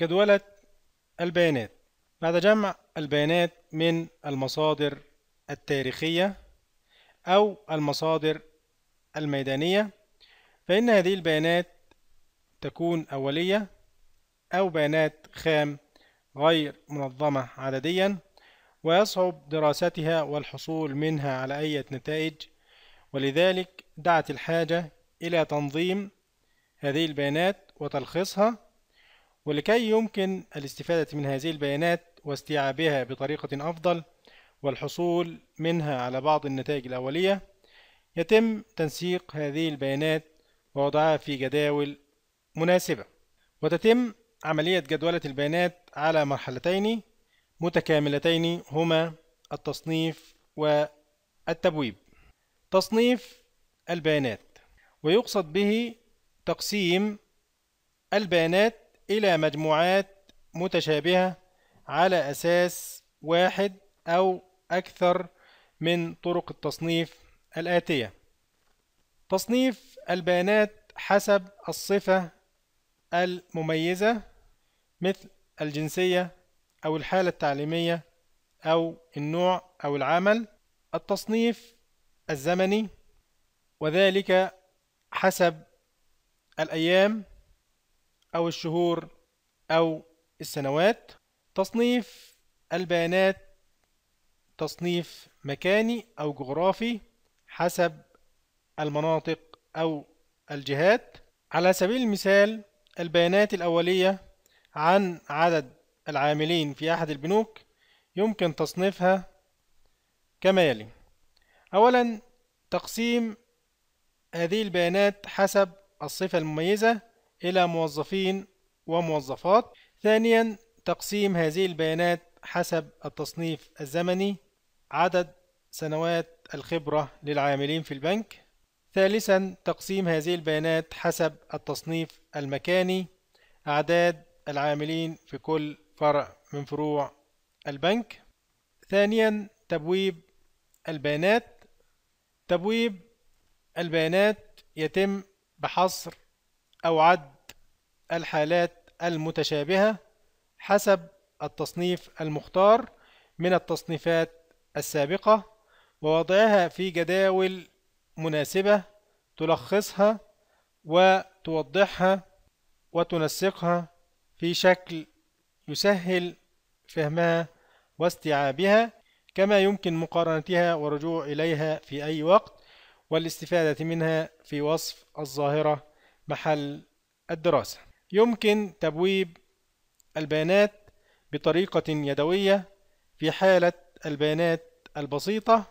جدولة البيانات بعد جمع البيانات من المصادر التاريخية أو المصادر الميدانية فإن هذه البيانات تكون أولية أو بيانات خام غير منظمة عدديا ويصعب دراستها والحصول منها على أي نتائج ولذلك دعت الحاجة إلى تنظيم هذه البيانات وتلخيصها ولكي يمكن الاستفادة من هذه البيانات واستيعابها بطريقة أفضل والحصول منها على بعض النتائج الأولية يتم تنسيق هذه البيانات ووضعها في جداول مناسبة وتتم عملية جدولة البيانات على مرحلتين متكاملتين هما التصنيف والتبويب تصنيف البيانات ويقصد به تقسيم البيانات إلى مجموعات متشابهة على أساس واحد أو أكثر من طرق التصنيف الآتية تصنيف البيانات حسب الصفة المميزة مثل الجنسية أو الحالة التعليمية أو النوع أو العمل التصنيف الزمني وذلك حسب الأيام أو الشهور أو السنوات تصنيف البيانات تصنيف مكاني أو جغرافي حسب المناطق أو الجهات على سبيل المثال البيانات الأولية عن عدد العاملين في أحد البنوك يمكن تصنيفها كما يلي أولا تقسيم هذه البيانات حسب الصفة المميزة إلى موظفين وموظفات ثانيا تقسيم هذه البيانات حسب التصنيف الزمني عدد سنوات الخبرة للعاملين في البنك ثالثا تقسيم هذه البيانات حسب التصنيف المكاني أعداد العاملين في كل فرع من فروع البنك ثانيا تبويب البيانات تبويب البيانات يتم بحصر أو عد الحالات المتشابهة حسب التصنيف المختار من التصنيفات السابقة ووضعها في جداول مناسبة تلخصها وتوضحها وتنسقها في شكل يسهل فهمها واستيعابها كما يمكن مقارنتها والرجوع إليها في أي وقت والاستفادة منها في وصف الظاهرة محل الدراسة يمكن تبويب البيانات بطريقة يدوية في حالة البيانات البسيطة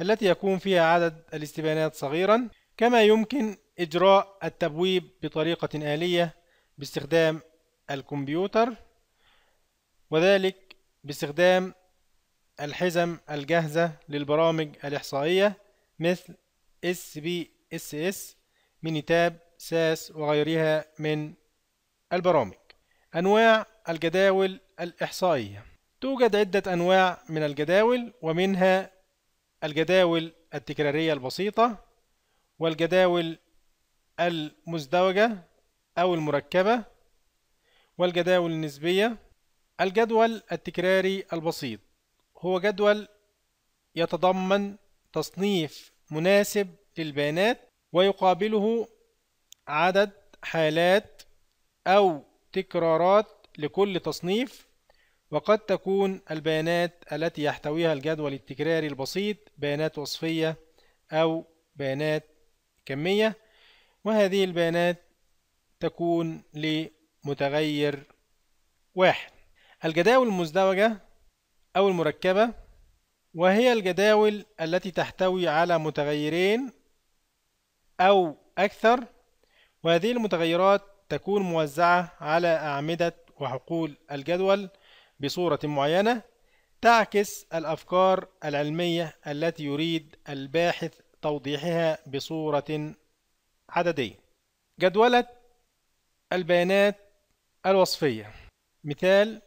التي يكون فيها عدد الاستبيانات صغيرا كما يمكن إجراء التبويب بطريقة آلية باستخدام الكمبيوتر وذلك باستخدام الحزم الجاهزة للبرامج الإحصائية مثل SPSS مينيتاب ساس وغيرها من البرامج أنواع الجداول الإحصائية توجد عدة أنواع من الجداول ومنها الجداول التكرارية البسيطة والجداول المزدوجة أو المركبة والجداول النسبية الجدول التكراري البسيط هو جدول يتضمن تصنيف مناسب للبيانات ويقابله عدد حالات أو تكرارات لكل تصنيف وقد تكون البيانات التي يحتويها الجدول التكراري البسيط بيانات وصفية أو بيانات كمية وهذه البيانات تكون لمتغير واحد الجداول المزدوجة أو المركبة وهي الجداول التي تحتوي على متغيرين أو أكثر وهذه المتغيرات تكون موزعة على أعمدة وحقول الجدول بصورة معينة تعكس الأفكار العلمية التي يريد الباحث توضيحها بصورة عددية. جدولة البيانات الوصفية مثال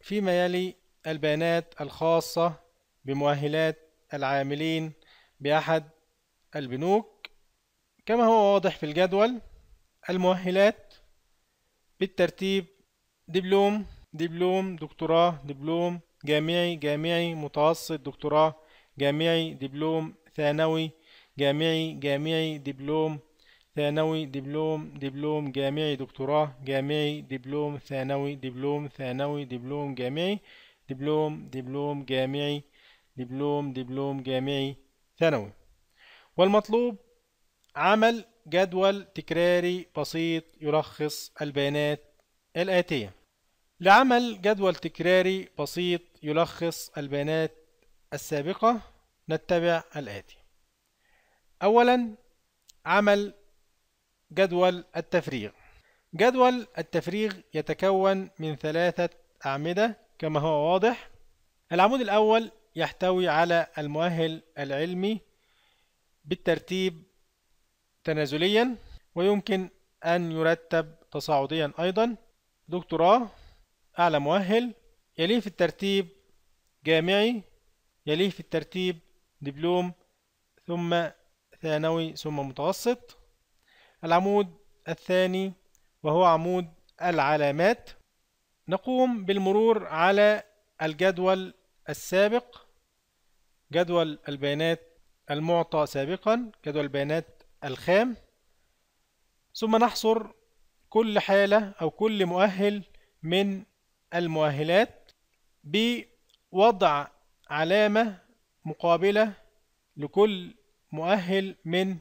فيما يلي البيانات الخاصة بمؤهلات العاملين بأحد البنوك كما هو واضح في الجدول المؤهلات بالترتيب دبلوم دبلوم دكتوراه دبلوم جامعي جامعي متوسط دكتوراه جامعي دبلوم ثانوي جامعي جامعي دبلوم ثانوي دبلوم دبلوم جامعي دكتوراه جامعي دبلوم ثانوي دبلوم ثانوي دبلوم جامعي دبلوم دبلوم جامعي دبلوم دبلوم جامعي ثانوي والمطلوب عمل جدول تكراري بسيط يلخص البيانات الآتية لعمل جدول تكراري بسيط يلخص البيانات السابقة نتبع الآتي أولا عمل جدول التفريغ جدول التفريغ يتكون من ثلاثة أعمدة كما هو واضح العمود الأول يحتوي على المؤهل العلمي بالترتيب تنازليا ويمكن أن يرتب تصاعديا أيضا دكتوراه أعلى مؤهل يليه في الترتيب جامعي يليه في الترتيب دبلوم ثم ثانوي ثم متوسط العمود الثاني وهو عمود العلامات نقوم بالمرور على الجدول السابق جدول البيانات المعطى سابقا جدول البيانات الخام ثم نحصر كل حالة أو كل مؤهل من المؤهلات بوضع علامة مقابلة لكل مؤهل من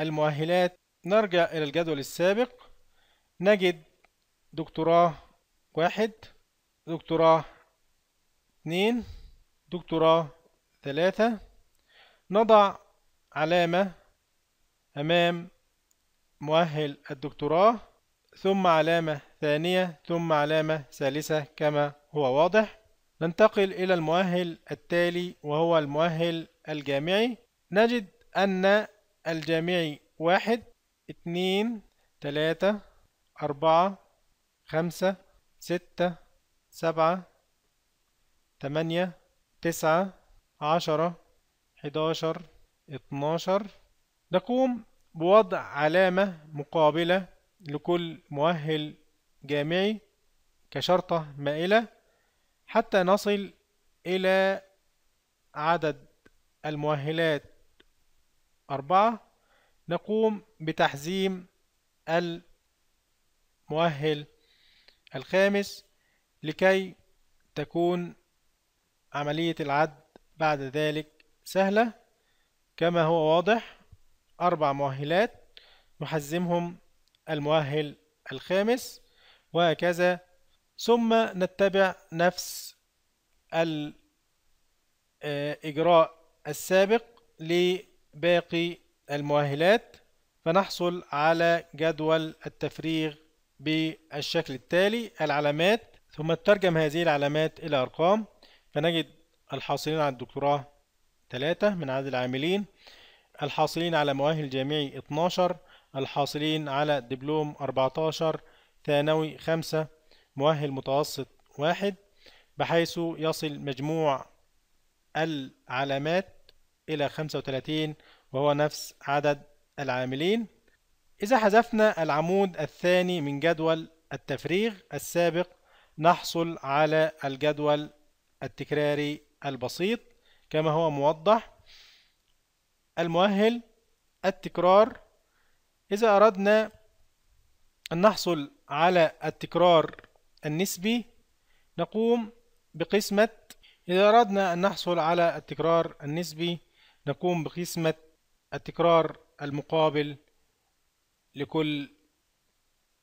المؤهلات نرجع إلى الجدول السابق نجد دكتوراه واحد دكتوراه اتنين دكتوراه ثلاثة نضع علامة أمام مؤهل الدكتوراه ثم علامة ثانية ثم علامة ثالثة كما هو واضح ننتقل إلى المؤهل التالي وهو المؤهل الجامعي نجد أن الجامعي واحد اتنين تلاتة أربعة خمسة ستة سبعة تمانية تسعة عشرة حداشر اتناشر نقوم بوضع علامة مقابلة لكل مؤهل جامعي كشرطة مائلة حتى نصل إلى عدد المؤهلات أربعة نقوم بتحزيم المؤهل الخامس لكي تكون عملية العد بعد ذلك سهلة كما هو واضح أربع مؤهلات نحزمهم المؤهل الخامس وهكذا ثم نتبع نفس الإجراء السابق لباقي المؤهلات فنحصل على جدول التفريغ بالشكل التالي العلامات ثم نترجم هذه العلامات إلى أرقام فنجد الحاصلين على الدكتوراه ثلاثة من عدد العاملين الحاصلين على مؤهل جامعي 12 الحاصلين على دبلوم 14 ثانوي 5 مؤهل متوسط 1 بحيث يصل مجموع العلامات إلى 35 وهو نفس عدد العاملين إذا حذفنا العمود الثاني من جدول التفريغ السابق نحصل على الجدول التكراري البسيط كما هو موضح المؤهل التكرار إذا أردنا أن نحصل على التكرار النسبي نقوم بقسمة إذا أردنا أن نحصل على التكرار النسبي نقوم بقسمة التكرار المقابل لكل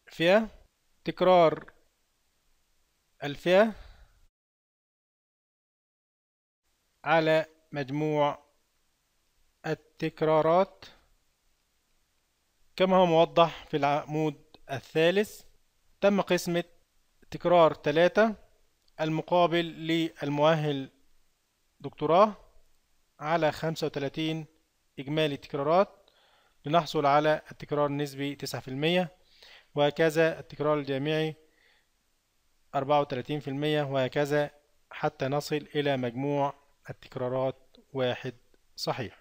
فئة تكرار الفئة على مجموع التكرارات كما هو موضح في العمود الثالث تم قسمة تكرار ثلاثة المقابل للمؤهل دكتوراه على خمسة وتلاتين إجمالي تكرارات لنحصل على التكرار النسبي تسعة في المية وهكذا التكرار الجامعي أربعة وتلاتين في المية وهكذا حتى نصل إلى مجموع التكرارات واحد صحيح